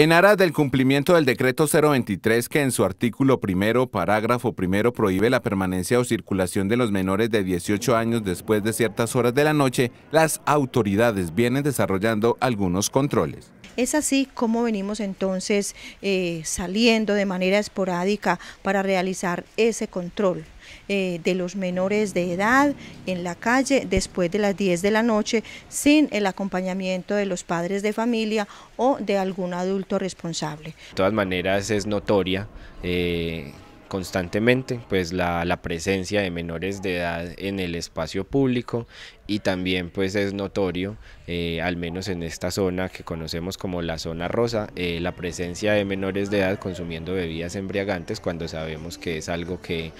En aras del cumplimiento del decreto 023 que en su artículo primero, parágrafo primero prohíbe la permanencia o circulación de los menores de 18 años después de ciertas horas de la noche, las autoridades vienen desarrollando algunos controles. Es así como venimos entonces eh, saliendo de manera esporádica para realizar ese control. Eh, de los menores de edad en la calle después de las 10 de la noche sin el acompañamiento de los padres de familia o de algún adulto responsable. De todas maneras es notoria eh, constantemente pues la, presencia de menores de edad en el espacio público y también pues es notorio eh, al menos en esta zona que conocemos como la zona rosa eh, la presencia de menores de edad consumiendo bebidas embriagantes cuando sabemos que es algo que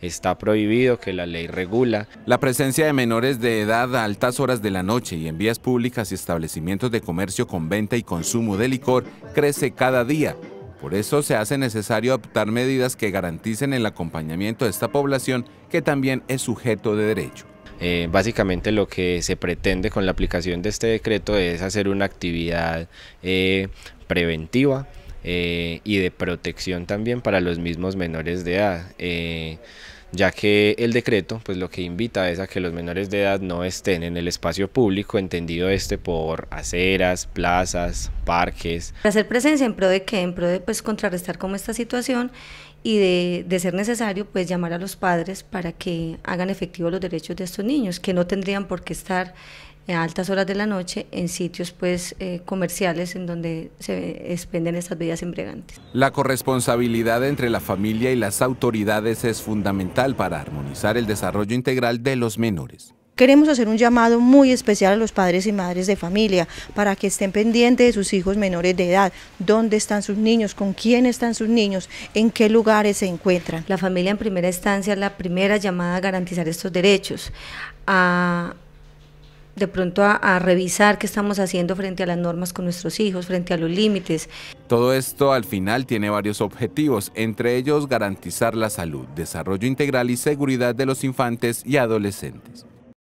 está prohibido que la ley regula la presencia de menores de edad a altas horas de la noche y en vías públicas y establecimientos de comercio con venta y consumo de licor crece cada día por eso se hace necesario adoptar medidas que garanticen el acompañamiento de esta población que también es sujeto de derecho. Eh, básicamente lo que se pretende con la aplicación de este decreto es hacer una actividad eh, preventiva eh, y de protección también para los mismos menores de edad ya que el decreto pues lo que invita es a que los menores de edad no estén en el espacio público, entendido este por aceras, plazas, parques. Hacer presencia en pro de qué, en pro de pues contrarrestar como esta situación y de, de ser necesario pues llamar a los padres para que hagan efectivos los derechos de estos niños, que no tendrían por qué estar a altas horas de la noche en sitios pues eh, comerciales en donde se expenden estas bebidas embriagantes. La corresponsabilidad entre la familia y las autoridades es fundamental para armonizar el desarrollo integral de los menores. Queremos hacer un llamado muy especial a los padres y madres de familia para que estén pendientes de sus hijos menores de edad, dónde están sus niños, con quién están sus niños, en qué lugares se encuentran. La familia en primera instancia es la primera llamada a garantizar estos derechos, a de pronto a, revisar qué estamos haciendo frente a las normas con nuestros hijos, frente a los límites. Todo esto al final tiene varios objetivos, entre ellos garantizar la salud, desarrollo integral y seguridad de los infantes y adolescentes.